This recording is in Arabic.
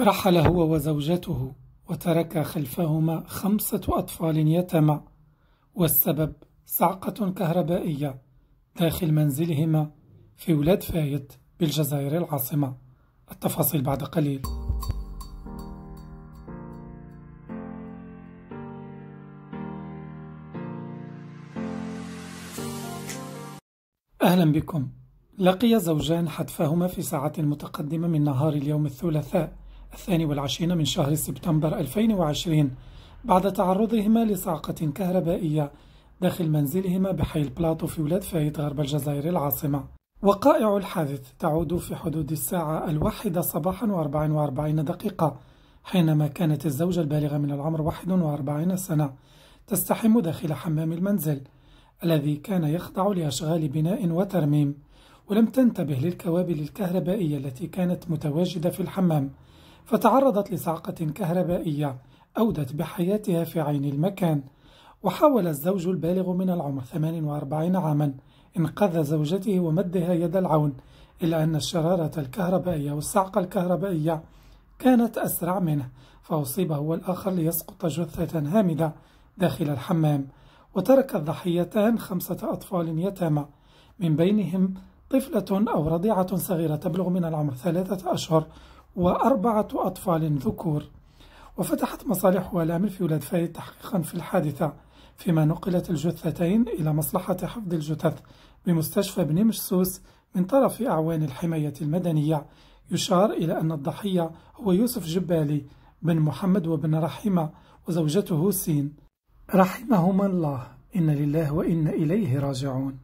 رحل هو وزوجته وترك خلفهما خمسة أطفال يتامى والسبب صعقة كهربائية داخل منزلهما في ولاد فايت بالجزائر العاصمة التفاصيل بعد قليل أهلا بكم لقي زوجان حتفهما في ساعة متقدمة من نهار اليوم الثلاثاء الثاني والعشرين من شهر سبتمبر 2020 بعد تعرضهما لصعقة كهربائية داخل منزلهما بحي البلاطو في ولاد فايد غرب الجزائر العاصمة وقائع الحادث تعود في حدود الساعة الواحدة صباحا و44 دقيقة حينما كانت الزوجة البالغة من العمر 41 سنة تستحم داخل حمام المنزل الذي كان يخضع لأشغال بناء وترميم ولم تنتبه للكوابل الكهربائية التي كانت متواجدة في الحمام فتعرضت لصعقة كهربائية أودت بحياتها في عين المكان وحاول الزوج البالغ من العمر 48 عاما إنقاذ زوجته ومدها يد العون إلا أن الشرارة الكهربائية والصعقة الكهربائية كانت أسرع منه فأصيب هو الآخر ليسقط جثة هامدة داخل الحمام وترك الضحيتان خمسة أطفال يتامى من بينهم طفلة أو رضيعة صغيرة تبلغ من العمر ثلاثة أشهر وأربعة أطفال ذكور وفتحت مصالحها الأمر في ولاد فايد تحقيقا في الحادثة فيما نقلت الجثتين إلى مصلحة حفظ الجثث بمستشفى بن مشسوس من طرف أعوان الحماية المدنية يشار إلى أن الضحية هو يوسف جبالي بن محمد وبن رحمة وزوجته سين رحمهما الله إن لله وإن إليه راجعون